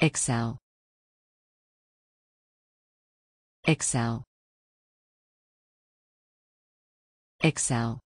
Excel Excel Excel